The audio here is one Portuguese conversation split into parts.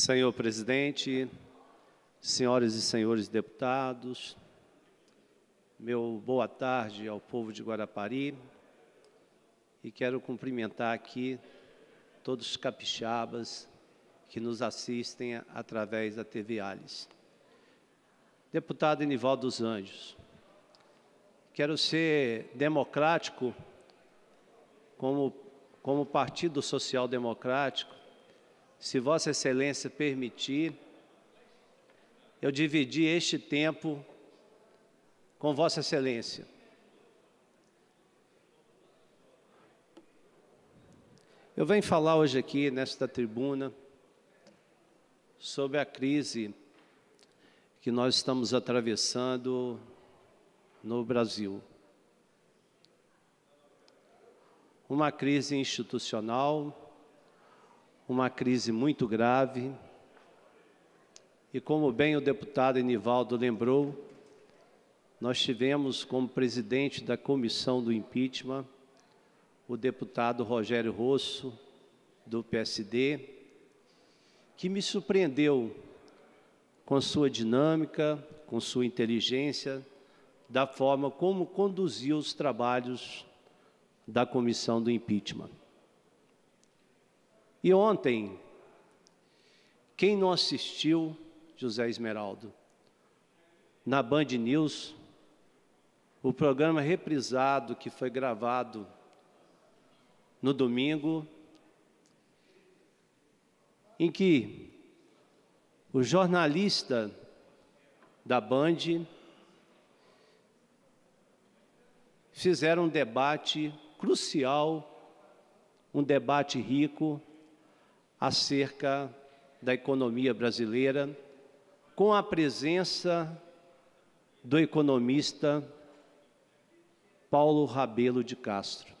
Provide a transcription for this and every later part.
Senhor presidente, senhoras e senhores deputados, meu boa tarde ao povo de Guarapari e quero cumprimentar aqui todos os capixabas que nos assistem através da TV Alice. Deputado Enival dos Anjos, quero ser democrático como, como Partido Social Democrático se Vossa Excelência permitir, eu dividi este tempo com Vossa Excelência. Eu venho falar hoje aqui nesta tribuna sobre a crise que nós estamos atravessando no Brasil. Uma crise institucional, uma crise muito grave. E como bem o deputado Enivaldo lembrou, nós tivemos como presidente da comissão do impeachment o deputado Rogério Rosso, do PSD, que me surpreendeu com sua dinâmica, com sua inteligência, da forma como conduziu os trabalhos da comissão do impeachment. E ontem, quem não assistiu José Esmeraldo? Na Band News, o programa reprisado que foi gravado no domingo, em que o jornalista da Band fizeram um debate crucial, um debate rico acerca da economia brasileira, com a presença do economista Paulo Rabelo de Castro.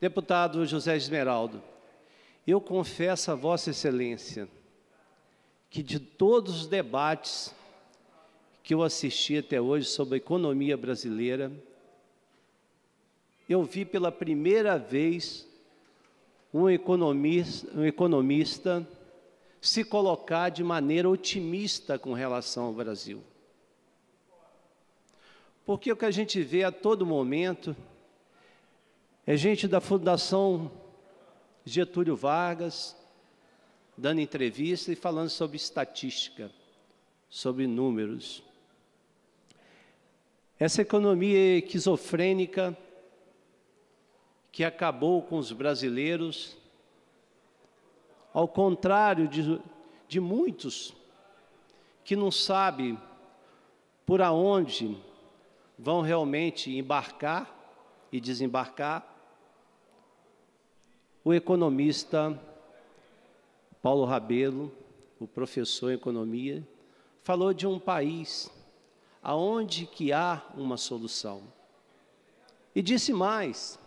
Deputado José Esmeraldo, eu confesso a Vossa Excelência que de todos os debates que eu assisti até hoje sobre a economia brasileira, eu vi pela primeira vez um economista, um economista se colocar de maneira otimista com relação ao Brasil. Porque o que a gente vê a todo momento é gente da Fundação Getúlio Vargas dando entrevista e falando sobre estatística, sobre números. Essa economia esquizofrênica que acabou com os brasileiros, ao contrário de, de muitos que não sabem por aonde vão realmente embarcar e desembarcar, o economista Paulo Rabelo, o professor em economia, falou de um país aonde que há uma solução. E disse mais,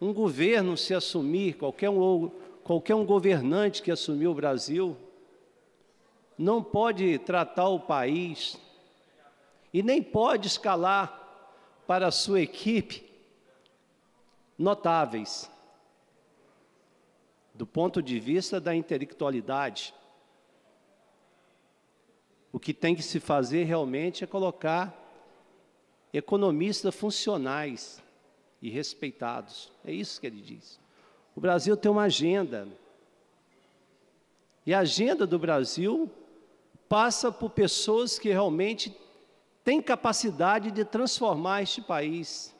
um governo se assumir, qualquer um, qualquer um governante que assumir o Brasil, não pode tratar o país e nem pode escalar para a sua equipe notáveis do ponto de vista da intelectualidade. O que tem que se fazer realmente é colocar economistas funcionais e respeitados. É isso que ele diz. O Brasil tem uma agenda. E a agenda do Brasil passa por pessoas que realmente têm capacidade de transformar este país.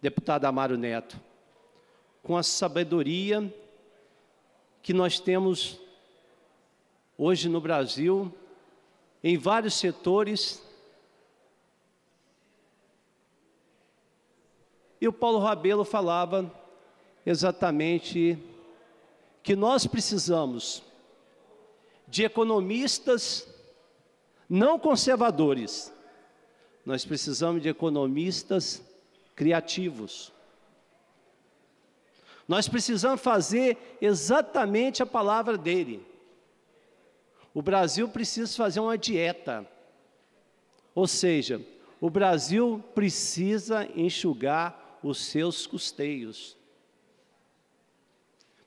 Deputado Amaro Neto, com a sabedoria que nós temos hoje no Brasil, em vários setores, E o Paulo Rabelo falava exatamente que nós precisamos de economistas não conservadores, nós precisamos de economistas criativos. Nós precisamos fazer exatamente a palavra dele. O Brasil precisa fazer uma dieta. Ou seja, o Brasil precisa enxugar os seus custeios.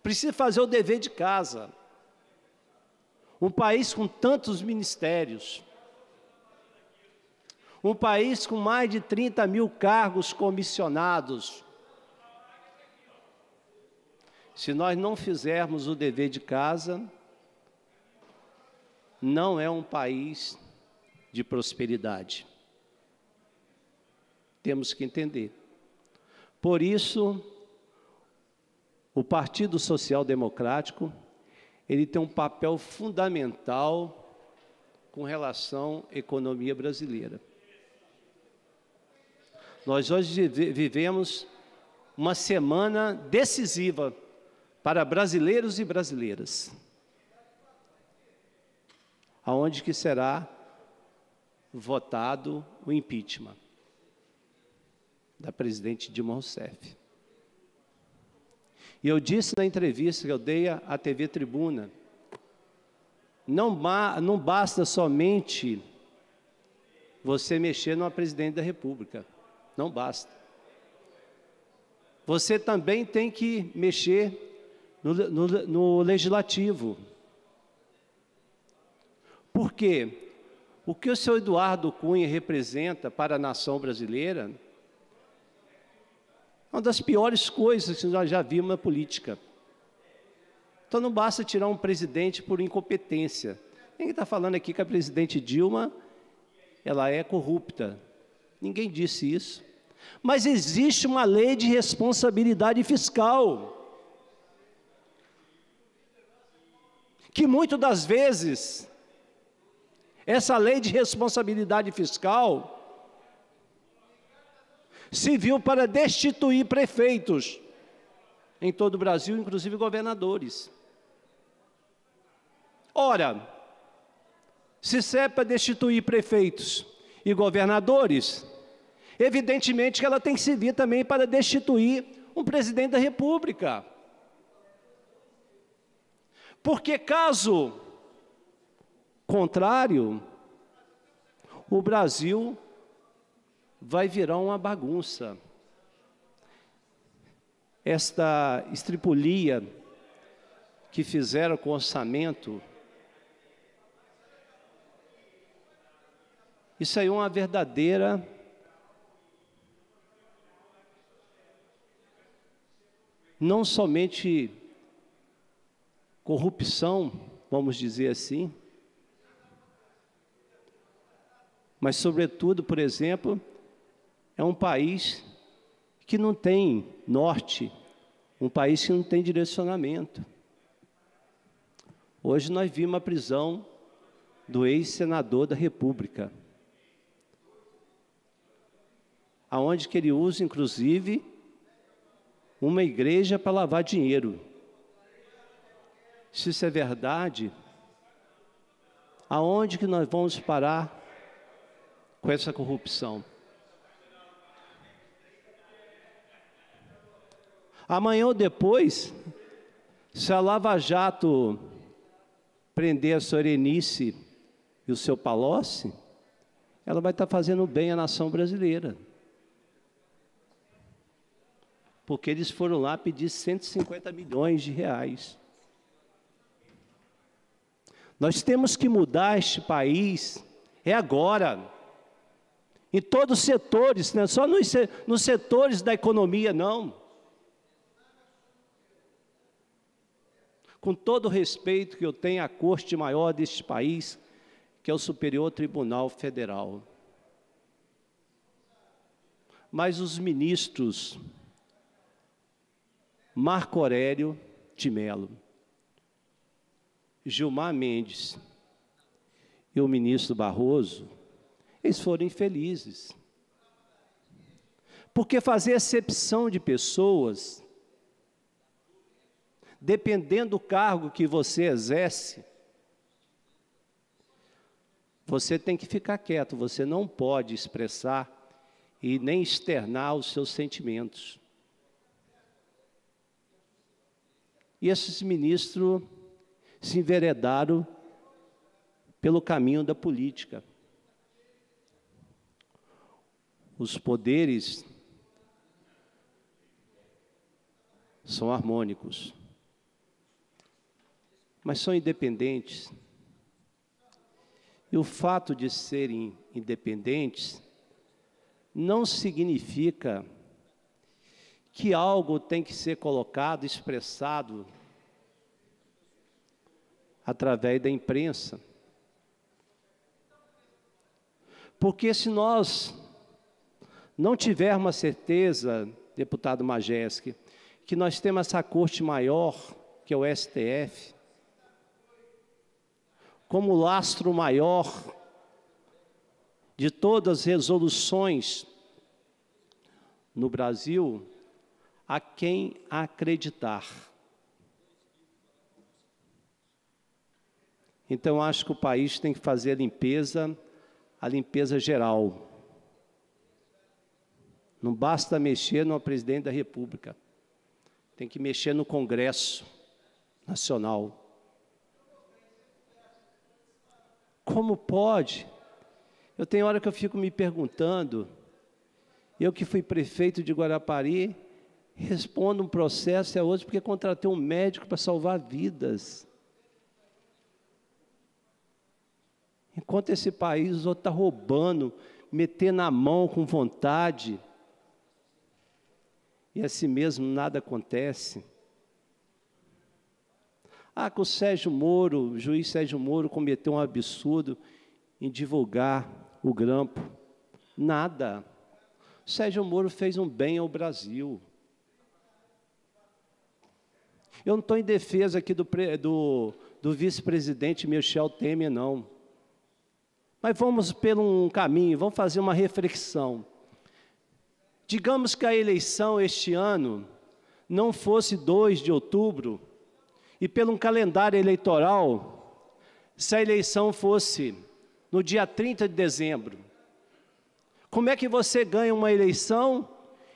Precisa fazer o dever de casa. Um país com tantos ministérios. Um país com mais de 30 mil cargos comissionados. Se nós não fizermos o dever de casa, não é um país de prosperidade. Temos que entender. Por isso, o Partido Social Democrático ele tem um papel fundamental com relação à economia brasileira. Nós hoje vivemos uma semana decisiva para brasileiros e brasileiras. Aonde que será votado o impeachment? da presidente Dilma Rousseff. E eu disse na entrevista que eu dei à TV Tribuna, não, ba não basta somente você mexer numa presidente da República, não basta. Você também tem que mexer no, no, no legislativo. Por quê? O que o senhor Eduardo Cunha representa para a nação brasileira uma das piores coisas que nós já vimos na política. Então não basta tirar um presidente por incompetência. Ninguém está falando aqui que a presidente Dilma ela é corrupta. Ninguém disse isso. Mas existe uma lei de responsabilidade fiscal. Que muitas das vezes, essa lei de responsabilidade fiscal, serviu para destituir prefeitos em todo o Brasil, inclusive governadores. Ora, se serve é para destituir prefeitos e governadores, evidentemente que ela tem que servir também para destituir um presidente da República. Porque caso contrário, o Brasil vai virar uma bagunça. Esta estripulia que fizeram com o orçamento, isso aí é uma verdadeira não somente corrupção, vamos dizer assim, mas sobretudo, por exemplo, é um país que não tem norte, um país que não tem direcionamento. Hoje nós vimos a prisão do ex-senador da República, aonde que ele usa, inclusive, uma igreja para lavar dinheiro. Se isso é verdade, aonde que nós vamos parar com essa corrupção? Amanhã ou depois, se a Lava Jato prender a Sorenice e o seu Palocci, ela vai estar fazendo bem à nação brasileira. Porque eles foram lá pedir 150 milhões de reais. Nós temos que mudar este país, é agora. Em todos os setores, não é só nos setores da economia, não. com todo o respeito que eu tenho à corte maior deste país, que é o Superior Tribunal Federal. Mas os ministros Marco Aurélio de Mello, Gilmar Mendes e o ministro Barroso, eles foram infelizes. Porque fazer exceção de pessoas dependendo do cargo que você exerce, você tem que ficar quieto, você não pode expressar e nem externar os seus sentimentos. E esses ministros se enveredaram pelo caminho da política. Os poderes são harmônicos mas são independentes. E o fato de serem independentes não significa que algo tem que ser colocado, expressado através da imprensa. Porque se nós não tivermos a certeza, deputado Majeski, que nós temos essa corte maior, que é o STF, como lastro maior de todas as resoluções no Brasil a quem acreditar. Então, acho que o país tem que fazer a limpeza, a limpeza geral. Não basta mexer no presidente da República, tem que mexer no Congresso Nacional. Como pode? Eu tenho hora que eu fico me perguntando, eu que fui prefeito de Guarapari, respondo um processo e a outro porque contratei um médico para salvar vidas. Enquanto esse país, os outros estão tá roubando, metendo na mão com vontade. E assim mesmo nada acontece. Ah, que o Sérgio Moro, o juiz Sérgio Moro, cometeu um absurdo em divulgar o grampo. Nada. O Sérgio Moro fez um bem ao Brasil. Eu não estou em defesa aqui do, do, do vice-presidente Michel Temer, não. Mas vamos pelo um caminho, vamos fazer uma reflexão. Digamos que a eleição este ano não fosse 2 de outubro, e pelo um calendário eleitoral, se a eleição fosse no dia 30 de dezembro, como é que você ganha uma eleição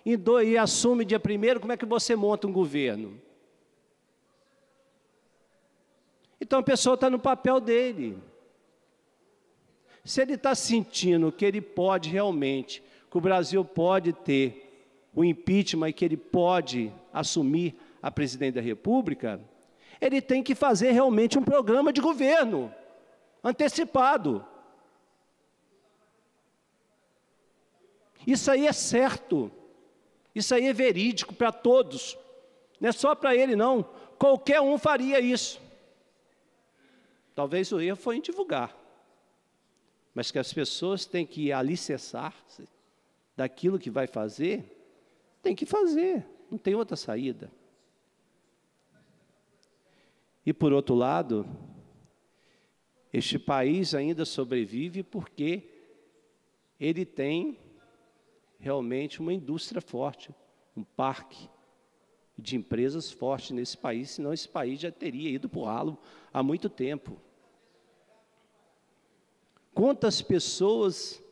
e, e assume dia 1 como é que você monta um governo? Então a pessoa está no papel dele. Se ele está sentindo que ele pode realmente, que o Brasil pode ter o impeachment e que ele pode assumir a presidente da República, ele tem que fazer realmente um programa de governo antecipado. Isso aí é certo, isso aí é verídico para todos, não é só para ele, não. Qualquer um faria isso. Talvez o erro foi em divulgar, mas que as pessoas têm que alicerçar-se daquilo que vai fazer, tem que fazer, não tem outra saída. E por outro lado, este país ainda sobrevive porque ele tem realmente uma indústria forte, um parque de empresas forte nesse país, senão esse país já teria ido para o ralo há muito tempo. Quantas pessoas,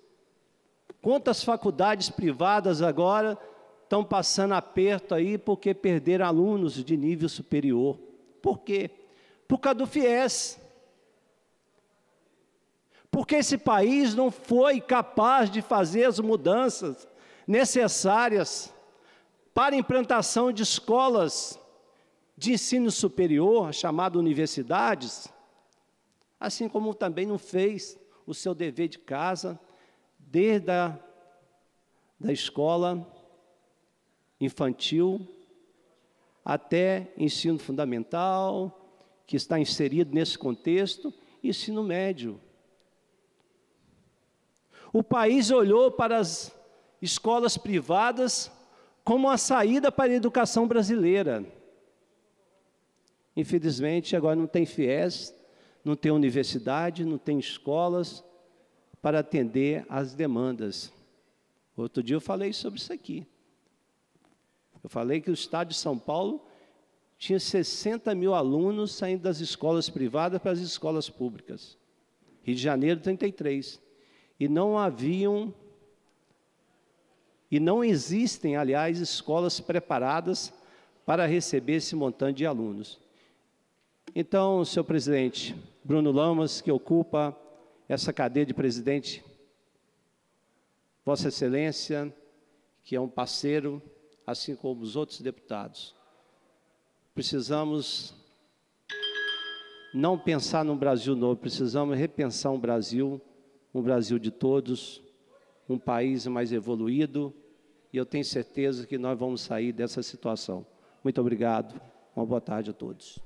quantas faculdades privadas agora estão passando aperto aí porque perderam alunos de nível superior? Por quê? por causa do FIES. Porque esse país não foi capaz de fazer as mudanças necessárias para a implantação de escolas de ensino superior, chamado universidades, assim como também não fez o seu dever de casa, desde a da escola infantil até ensino fundamental, que está inserido nesse contexto, ensino médio. O país olhou para as escolas privadas como a saída para a educação brasileira. Infelizmente, agora não tem FIES, não tem universidade, não tem escolas para atender às demandas. Outro dia eu falei sobre isso aqui. Eu falei que o Estado de São Paulo tinha 60 mil alunos saindo das escolas privadas para as escolas públicas. Rio de Janeiro, 33. E não haviam. E não existem, aliás, escolas preparadas para receber esse montante de alunos. Então, senhor presidente, Bruno Lamas, que ocupa essa cadeia de presidente, Vossa Excelência, que é um parceiro, assim como os outros deputados. Precisamos não pensar num Brasil novo, precisamos repensar um Brasil, um Brasil de todos, um país mais evoluído, e eu tenho certeza que nós vamos sair dessa situação. Muito obrigado, uma boa tarde a todos.